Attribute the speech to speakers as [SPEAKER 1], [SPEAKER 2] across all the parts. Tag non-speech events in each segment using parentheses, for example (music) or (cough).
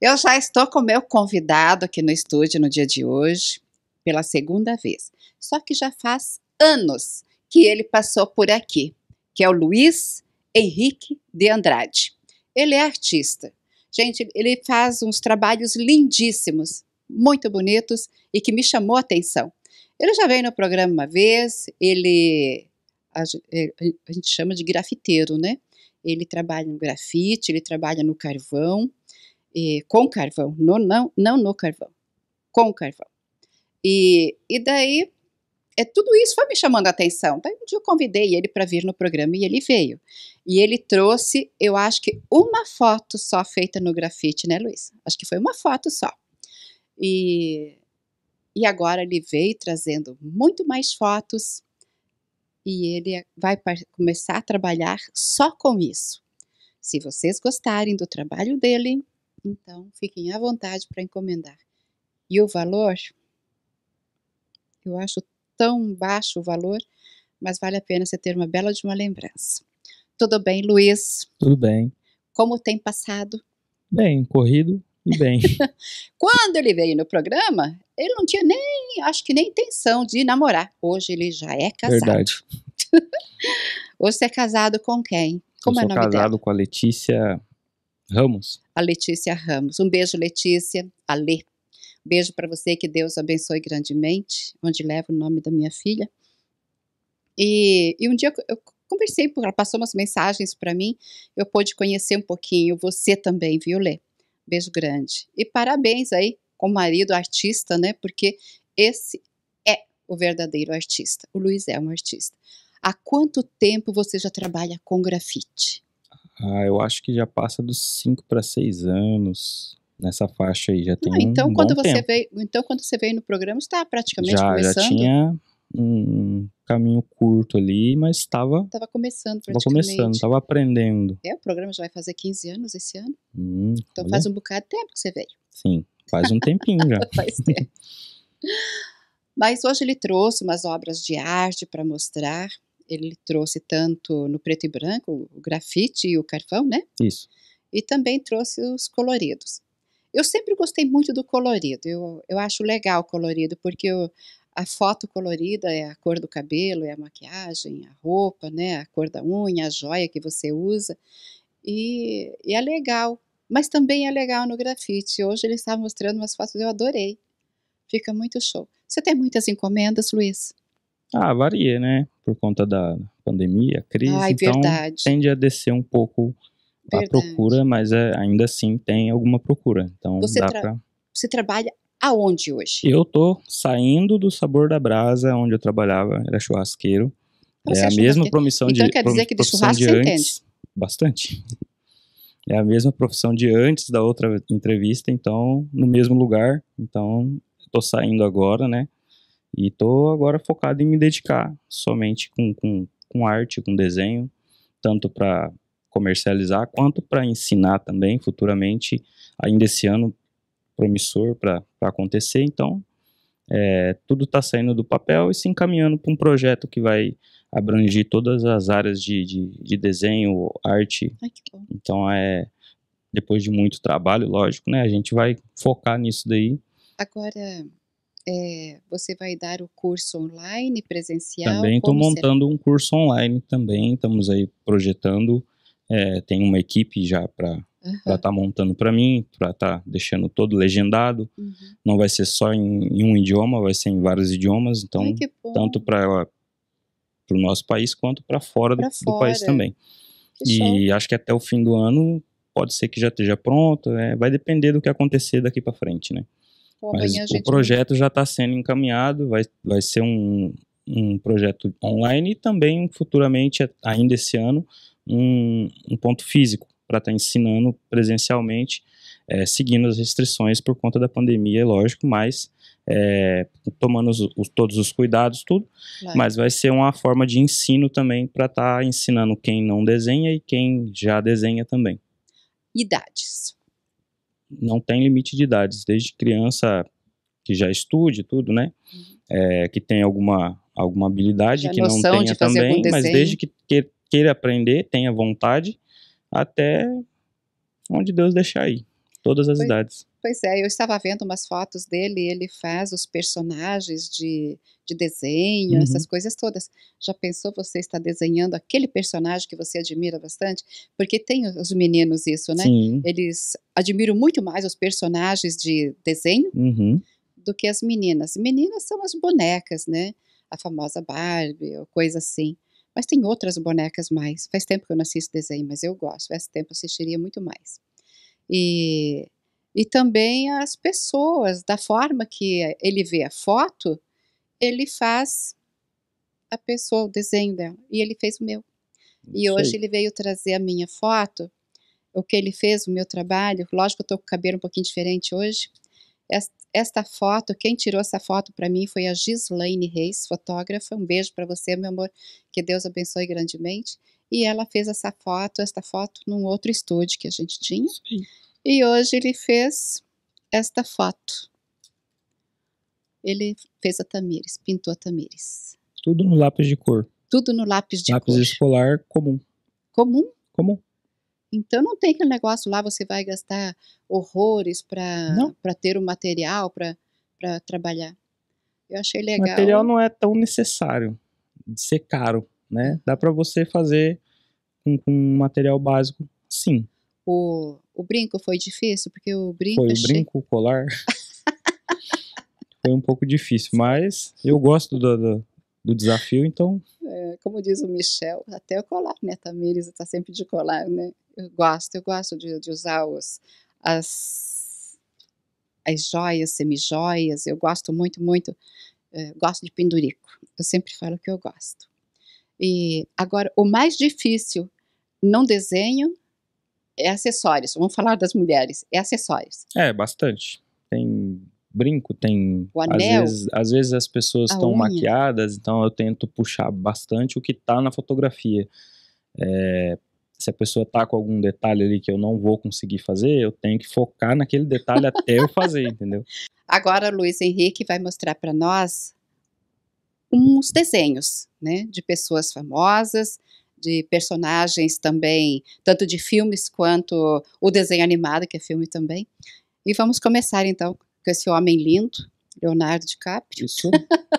[SPEAKER 1] Eu já estou com meu convidado aqui no estúdio no dia de hoje, pela segunda vez. Só que já faz anos que ele passou por aqui, que é o Luiz Henrique de Andrade. Ele é artista. Gente, ele faz uns trabalhos lindíssimos, muito bonitos e que me chamou a atenção. Ele já veio no programa uma vez, ele a é, gente chama de grafiteiro, né? Ele trabalha no grafite, ele trabalha no carvão, e, com carvão, no, não, não no carvão, com carvão. E, e daí, é, tudo isso foi me chamando a atenção. Daí um dia eu convidei ele para vir no programa e ele veio. E ele trouxe, eu acho que uma foto só feita no grafite, né, Luiz? Acho que foi uma foto só. E, e agora ele veio trazendo muito mais fotos e ele vai começar a trabalhar só com isso. Se vocês gostarem do trabalho dele, então fiquem à vontade para encomendar. E o valor, eu acho tão baixo o valor, mas vale a pena você ter uma bela de uma lembrança. Tudo bem, Luiz? Tudo bem. Como tem passado?
[SPEAKER 2] Bem, corrido e bem. (laughs)
[SPEAKER 1] Quando ele veio no programa, ele não tinha nem, acho que nem intenção de namorar. Hoje ele já é casado. Verdade. (laughs) Hoje você é casado com quem? Como Eu é o nome casado dela?
[SPEAKER 2] com a Letícia Ramos
[SPEAKER 1] a Letícia Ramos. Um beijo, Letícia, Alê. Um beijo para você, que Deus abençoe grandemente, onde leva o nome da minha filha. E, e um dia eu conversei, ela passou umas mensagens para mim, eu pude conhecer um pouquinho você também, viu, Lê? Beijo grande. E parabéns aí com o marido artista, né? Porque esse é o verdadeiro artista. O Luiz é um artista. Há quanto tempo você já trabalha com grafite?
[SPEAKER 2] Ah, eu acho que já passa dos 5 para 6 anos. Nessa faixa aí já tem Não, então um quando você tempo.
[SPEAKER 1] veio Então, quando você veio no programa, está praticamente já, começando? Já tinha
[SPEAKER 2] um caminho curto ali, mas estava...
[SPEAKER 1] Estava começando Estava começando,
[SPEAKER 2] estava aprendendo.
[SPEAKER 1] É, o programa já vai fazer 15 anos esse ano.
[SPEAKER 2] Hum, então olha. faz um
[SPEAKER 1] bocado de tempo que você veio.
[SPEAKER 2] Sim, faz um tempinho já. (laughs) faz
[SPEAKER 1] tempo. (laughs) Mas hoje ele trouxe umas obras de arte para mostrar, ele trouxe tanto no preto e branco, o grafite e o carvão, né? Isso. E também trouxe os coloridos. Eu sempre gostei muito do colorido, eu, eu acho legal o colorido, porque eu, a foto colorida é a cor do cabelo, é a maquiagem, a roupa, né? A cor da unha, a joia que você usa. E, e é legal. Mas também é legal no grafite. Hoje ele está mostrando umas fotos que eu adorei. Fica muito show. Você tem muitas encomendas, Luiz?
[SPEAKER 2] Ah, varia, né? Por conta da pandemia, crise, Ah, então verdade. tende a descer um pouco verdade. a procura, mas é, ainda assim tem alguma procura. Então você dá tra pra...
[SPEAKER 1] Você trabalha aonde hoje? Eu
[SPEAKER 2] tô saindo do Sabor da Brasa, onde eu trabalhava, era churrasqueiro.
[SPEAKER 1] é a mesma promissão então, de quer dizer que de churrasco de antes,
[SPEAKER 2] bastante. É a mesma profissão de antes da outra entrevista, então no mesmo lugar. Então tô saindo agora, né? E tô agora focado em me dedicar somente com, com, com arte, com desenho, tanto para comercializar quanto para ensinar também futuramente, ainda esse ano promissor para acontecer. Então, é, tudo está saindo do papel e se encaminhando para um projeto que vai abranger todas as áreas de, de, de desenho, arte. Ai, então, é depois de muito trabalho, lógico, né? A gente vai focar nisso daí.
[SPEAKER 1] Agora, é, você vai dar o curso online, presencial? Também estou montando
[SPEAKER 2] será? um curso online também, estamos aí projetando. É, tem uma equipe já para uhum. estar tá montando para mim, para estar tá deixando todo legendado. Uhum. Não vai ser só em, em, um idioma, vai ser em vários idiomas. Então, Ai, tanto para o nosso país quanto para fora, do, fora, do país também. Que e show. acho que até o fim do ano pode ser que já esteja pronto. É, vai depender do que acontecer daqui para frente, né? Mas o projeto já está sendo encaminhado, vai, vai ser um, um projeto online e também futuramente, ainda esse ano, um, um ponto físico para estar tá ensinando presencialmente, é, seguindo as restrições por conta da pandemia, lógico, mas é, tomando os, os, todos os cuidados, tudo, claro. mas vai ser uma forma de ensino também para estar tá ensinando quem não desenha e quem já desenha também.
[SPEAKER 1] Idades
[SPEAKER 2] não tem limite de idades, desde criança que já estude tudo, né? Uhum. É, que tem alguma, alguma habilidade, que não tenha também, mas desde que, que queira aprender, tenha vontade, até onde Deus deixar aí, todas as pois, idades.
[SPEAKER 1] Pois é, eu estava vendo umas fotos dele, ele faz os personagens de, de desenho, uhum. essas coisas todas. Já pensou você está desenhando aquele personagem que você admira bastante? Porque tem os meninos isso, né? Sim. Eles admiram muito mais os personagens de desenho uhum. do que as meninas. Meninas são as bonecas, né? A famosa Barbie, ou coisa assim. Mas tem outras bonecas mais. Faz tempo que eu não assisto desenho, mas eu gosto. Faz tempo eu assistiria muito mais. E e também as pessoas, da forma que ele vê a foto, ele faz a pessoa, o desenho dela, e ele fez o meu. E hoje ele veio trazer a minha foto, o que ele fez, o meu trabalho. Lógico que eu tô com o cabelo um pouquinho diferente hoje. Esta foto, quem tirou essa foto para mim foi a Gislaine Reis, fotógrafa. Um beijo para você, meu amor. Que Deus abençoe grandemente. E ela fez essa foto, esta foto, num outro estúdio que a gente tinha. Sim. E hoje ele fez esta foto. Ele fez a Tamires, pintou a Tamires.
[SPEAKER 2] Tudo no lápis de cor.
[SPEAKER 1] Tudo no lápis de
[SPEAKER 2] lápis cor. Lápis escolar comum. Comum? Comum.
[SPEAKER 1] Então não tem aquele negócio lá, você vai gastar horrores para ter o material, para trabalhar. Eu achei legal. O material
[SPEAKER 2] não é tão necessário de ser caro, né? Dá para você fazer com, um, um material básico, sim.
[SPEAKER 1] O, o brinco foi difícil, porque o brinco. Foi o brinco,
[SPEAKER 2] o colar. foi um pouco difícil, mas eu gosto do, do, do desafio, então.
[SPEAKER 1] É, como diz o Michel, até o colar, né? Tamires está tá sempre de colar, né? Eu gosto, eu gosto de, de usar os, as, as joias, semijoias, eu gosto muito, muito. É, gosto de pendurico, eu sempre falo que eu gosto. E agora, o mais difícil, não desenho, é acessórios. Vamos falar das mulheres. É acessórios.
[SPEAKER 2] É, bastante. Tem brinco, tem. O anel. Às vezes, às vezes as pessoas estão maquiadas, então eu tento puxar bastante o que tá na fotografia. É, se a pessoa tá com algum detalhe ali que eu não vou conseguir fazer, eu tenho que focar naquele detalhe (laughs) até eu fazer, entendeu?
[SPEAKER 1] Agora Luiz Henrique vai mostrar para nós uns desenhos, né, de pessoas famosas, de personagens também, tanto de filmes quanto o desenho animado, que é filme também. E vamos começar então com esse homem lindo, Leonardo DiCaprio.
[SPEAKER 2] Isso,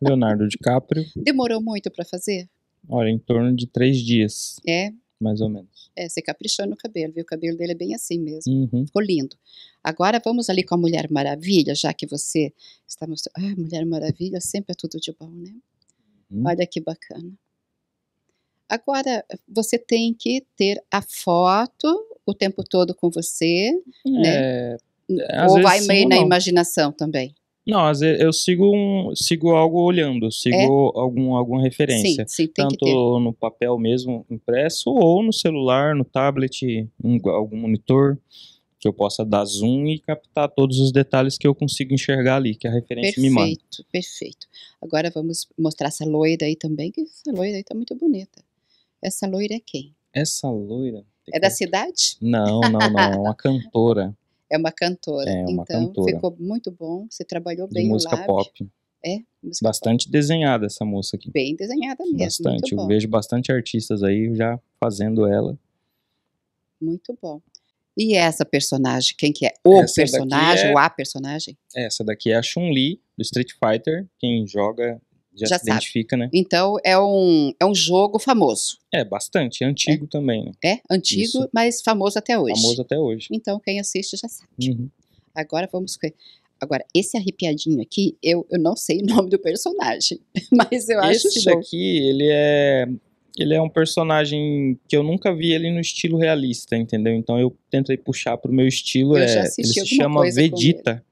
[SPEAKER 2] Leonardo DiCaprio. (laughs)
[SPEAKER 1] Demorou muito para fazer?
[SPEAKER 2] Olha, em torno de três dias. É? Mais ou menos.
[SPEAKER 1] É, você caprichou no cabelo, viu? O cabelo dele é bem assim mesmo. Uhum. Ficou lindo. Agora vamos ali com a Mulher Maravilha, já que você está mostrando. Ah, Mulher Maravilha sempre é tudo de bom, né? Uhum. Olha que bacana. Agora, você tem que ter a foto o tempo todo com você, né? é, né? Ou vai meio na não. imaginação também?
[SPEAKER 2] Não, às vezes eu sigo, um, sigo algo olhando, sigo é? algum, alguma referência. Sim, sim, tem tanto no papel mesmo impresso, ou no celular, no tablet, em algum monitor que eu possa dar zoom e captar todos os detalhes que eu consigo enxergar ali, que a referência perfeito, me manda.
[SPEAKER 1] Perfeito, perfeito. Agora vamos mostrar essa loira aí também, que essa loira aí tá muito bonita. Essa loira é quem?
[SPEAKER 2] Essa loira.
[SPEAKER 1] É da cidade?
[SPEAKER 2] Não, não, não. É uma (laughs) cantora.
[SPEAKER 1] É uma cantora. É uma então, cantora. ficou muito bom. Você trabalhou bem De música o pop. É,
[SPEAKER 2] música bastante pop. desenhada essa moça aqui.
[SPEAKER 1] Bem desenhada mesmo. Bastante. Eu vejo
[SPEAKER 2] bastante artistas aí já fazendo ela.
[SPEAKER 1] Muito bom. E essa personagem, quem que é? O essa personagem, é... ou a personagem?
[SPEAKER 2] Essa daqui é a Chun-Li, do Street Fighter. Quem joga já, já se sabe. identifica,
[SPEAKER 1] né? Então é um, é um jogo famoso. É, bastante. É antigo é. também, né? É, antigo, Isso. mas famoso até hoje. Famoso até hoje. Então quem assiste já sabe. Uhum. Agora vamos. Agora, esse arrepiadinho aqui, eu, eu não sei o (laughs) nome do personagem, (laughs) mas eu acho que. Esse daqui,
[SPEAKER 2] ele é. Ele é um personagem que eu nunca vi ele no estilo realista, entendeu? Então eu tentei puxar pro meu estilo. Eu é, já assisti ele se chama Vegeta,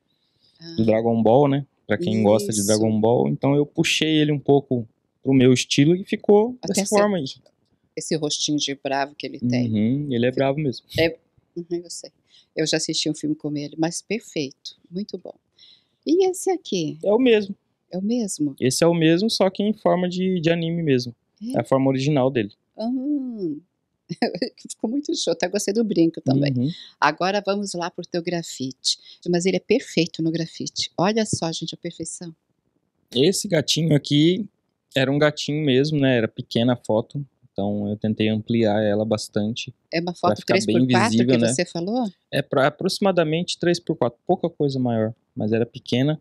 [SPEAKER 2] do ah. Dragon Ball, né? para quem Isso. gosta de Dragon Ball. Então eu puxei ele um pouco pro meu estilo e ficou Até ah, dessa forma aí.
[SPEAKER 1] Esse rostinho de bravo que ele tem. Uhum, ele é bravo mesmo. É, uhum, eu sei. Eu já assisti um filme com ele, mas perfeito, muito bom. E esse aqui? É o mesmo. É o mesmo?
[SPEAKER 2] Esse é o mesmo, só que em forma de, de anime mesmo. É. é a forma original dele.
[SPEAKER 1] Uhum. (laughs) Ficou muito show, até gostei do brinco também. Uhum. Agora vamos lá pro teu grafite. Mas ele é perfeito no grafite. Olha só, gente, a perfeição.
[SPEAKER 2] Esse gatinho aqui era um gatinho mesmo, né? Era pequena a foto. Então eu tentei ampliar ela bastante. É uma foto 3x4 visível, que né? você falou? É pra, aproximadamente 3x4, pouca coisa maior, mas era pequena.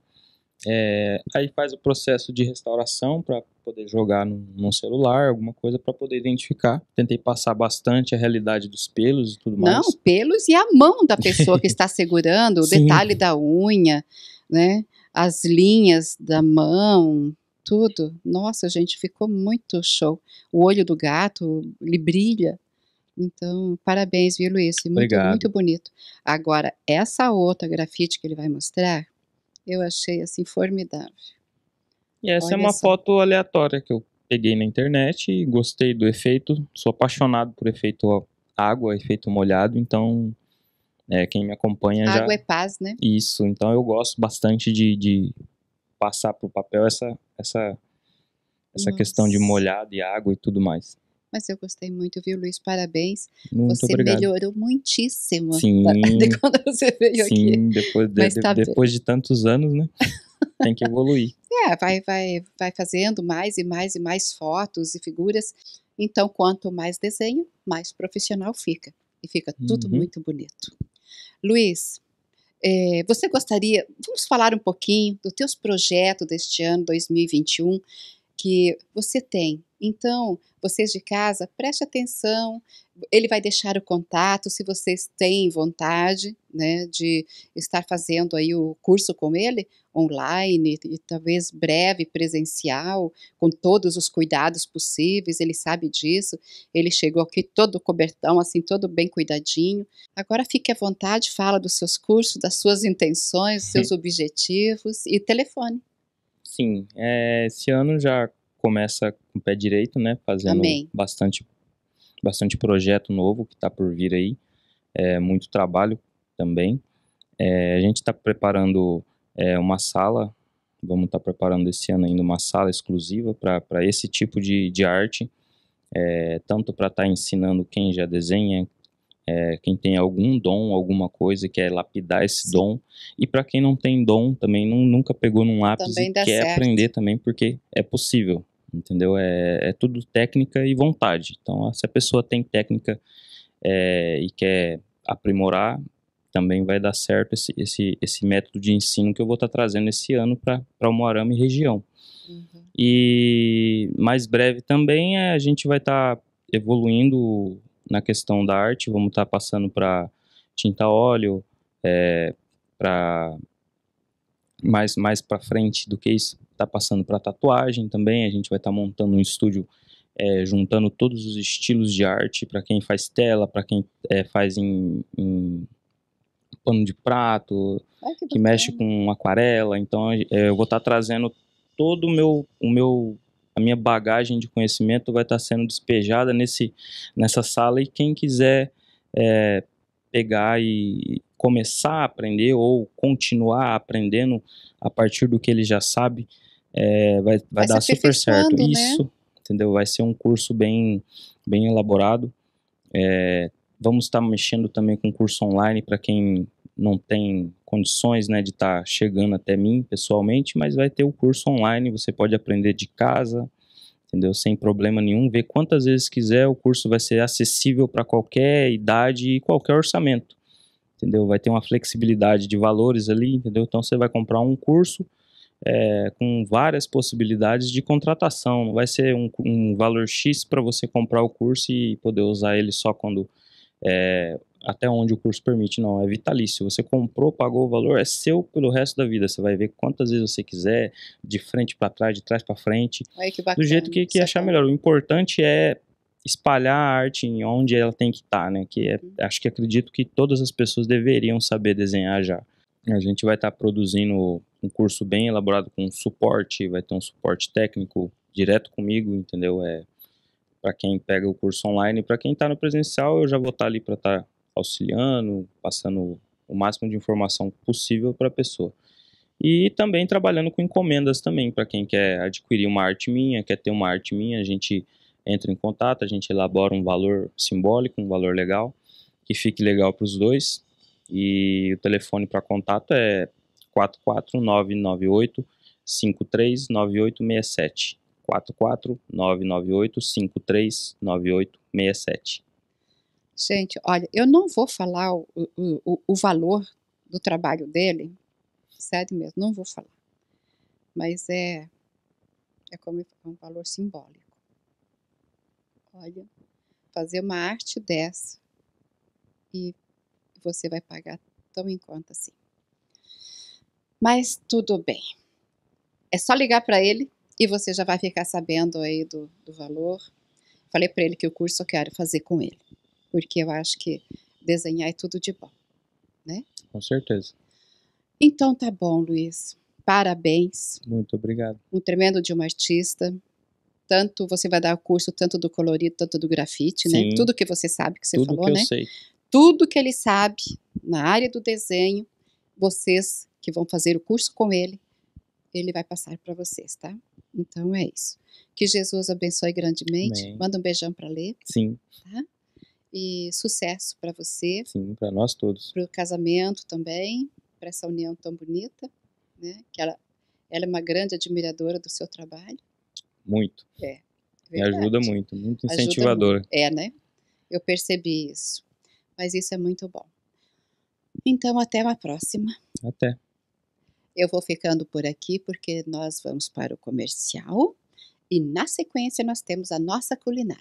[SPEAKER 2] É, aí faz o processo de restauração para poder jogar no celular, alguma coisa para poder identificar. Tentei passar bastante a realidade dos pelos e tudo mais. Não,
[SPEAKER 1] pelos e a mão da (laughs) pessoa que está segurando, o detalhe da unha, né? As linhas da mão, tudo. Nossa, gente, ficou muito show. O olho do gato, ele brilha. Então, parabéns, viu, Luiz? Muito, Obrigado. muito bonito. Agora, essa outra grafite que ele vai mostrar, eu achei assim formidável.
[SPEAKER 2] E essa é Olha é uma foto aleatória que eu peguei na internet e gostei do efeito. Sou apaixonado por efeito água, efeito molhado, então é, quem me acompanha água já... Água é paz, né? Isso, então eu gosto bastante de, de passar para o papel essa, essa, essa questão de molhado e água e tudo mais.
[SPEAKER 1] Mas eu gostei muito, viu, Luiz? Parabéns. Muito você obrigado. melhorou muitíssimo Sim. de (laughs) quando você veio Sim, aqui.
[SPEAKER 2] Sim, depois, de, tá depois de tantos anos, né? Tem que evoluir.
[SPEAKER 1] é, vai, vai, vai fazendo mais e mais e mais fotos e figuras. Então, quanto mais desenho, mais profissional fica. E fica tudo uhum. muito bonito. Luiz, é, você gostaria, vamos falar um pouquinho dos teus projetos deste ano 2021 que você tem. Então, vocês de casa, preste atenção, ele vai deixar o contato se vocês têm vontade né, de estar fazendo aí o curso com ele online e talvez breve presencial, com todos os cuidados possíveis, ele sabe disso. Ele chegou aqui todo cobertão, assim, todo bem cuidadinho. Agora fique à vontade, fala dos seus cursos, das suas intenções, seus objetivos e telefone
[SPEAKER 2] sim. É, esse ano já começa com o pé direito, né? Fazendo Amém. bastante bastante projeto novo que está por vir aí. É, muito trabalho também. É, a gente está preparando é, uma sala, vamos estar tá preparando esse ano ainda uma sala exclusiva para esse tipo de, de arte. É, tanto para estar tá ensinando quem já desenha, é, quem tem algum dom, alguma coisa, quer lapidar esse dom. E para quem não tem dom também, não, nunca pegou num lápis também e quer certo. aprender também, porque é possível, entendeu? É, é, tudo técnica e vontade. Então, se a pessoa tem técnica é, e quer aprimorar, também vai dar certo esse, esse, esse método de ensino que eu vou estar tá trazendo esse ano para o Moarama e região. Uhum. E mais breve também é, a gente vai estar tá evoluindo na questão da arte, vamos estar tá passando para tinta óleo, é, para mais mais para frente do que isso, está passando para tatuagem também. A gente vai estar tá montando um estúdio é, juntando todos os estilos de arte, para quem faz tela, para quem é, faz em, em, pano de prato, Ai, que, que mexe com aquarela. Então é, eu vou estar tá trazendo todo o meu, o meu a minha bagagem de conhecimento vai estar sendo despejada nesse, nessa sala e quem quiser é, pegar e começar a aprender ou continuar aprendendo a partir do que ele já sabe, é, vai, vai, vai, dar super certo. Né? Isso, entendeu? Vai ser um curso bem, bem elaborado. É, Vamos estar mexendo também com curso online para quem não tem condições né, de estar tá chegando até mim pessoalmente, mas vai ter o curso online, você pode aprender de casa, entendeu? Sem problema nenhum, ver quantas vezes quiser, o curso vai ser acessível para qualquer idade e qualquer orçamento, entendeu? Vai ter uma flexibilidade de valores ali, entendeu? Então você vai comprar um curso é, com várias possibilidades de contratação, não vai ser um, um valor X para você comprar o curso e poder usar ele só quando é, até onde o curso permite, não. É vitalício. Você comprou, pagou o valor, é seu pelo resto da vida. Você vai ver quantas vezes você quiser, de frente para trás, de trás para frente.
[SPEAKER 1] Ai, bacana, do jeito que, que
[SPEAKER 2] achar melhor. O importante é espalhar a arte em onde ela tem que estar, tá, né? Que é, uhum. acho que acredito que todas as pessoas deveriam saber desenhar já. A gente vai estar tá produzindo um curso bem elaborado com suporte, vai ter um suporte técnico direto comigo, entendeu? É para quem pega o curso online. e Para quem está no presencial, eu já vou estar tá ali para estar tá auxiliando, passando o máximo de informação possível para a pessoa. E também trabalhando com encomendas também, para quem quer adquirir uma arte minha, quer ter uma arte minha, a gente entra em contato, a gente elabora um valor simbólico, um valor legal, que fique legal para os dois. E o telefone para contato é 44998 539867. 44998539867.
[SPEAKER 1] Gente, olha, eu não vou falar o, o, o valor do trabalho dele, sério mesmo, não vou falar. Mas é, é como é um valor simbólico. Olha, fazer uma arte dessa e você vai pagar tão em conta assim. Mas tudo bem. É só ligar para ele e você já vai ficar sabendo aí do, do valor. Falei para ele que o curso eu quero fazer com ele, porque eu acho que desenhar é tudo de bom, né?
[SPEAKER 2] Com certeza.
[SPEAKER 1] Então tá bom, Luiz. Parabéns.
[SPEAKER 2] Muito obrigado.
[SPEAKER 1] Um tremendo de um artista. Tanto você vai dar o curso tanto do colorido, tanto do grafite, né? Tudo que você sabe que você tudo falou, que né? Eu sei. Tudo que ele sabe na área do desenho, vocês que vão fazer o curso com ele, ele vai passar para vocês, tá? Então é isso. Que Jesus abençoe grandemente. Amém. Manda um beijão para Lê. Sim. Tá? E sucesso para você.
[SPEAKER 2] Sim, para nós todos.
[SPEAKER 1] Para o casamento também, para essa união tão bonita, né? Que ela, ela é uma grande admiradora do seu trabalho.
[SPEAKER 2] Muito. É.
[SPEAKER 1] Verdade. Me ajuda muito, muito incentivadora. É, né? Eu percebi isso. Mas isso é muito bom. Então, até uma próxima. Até. Eu vou ficando por aqui porque nós vamos para o comercial e na sequência nós temos a nossa culinária.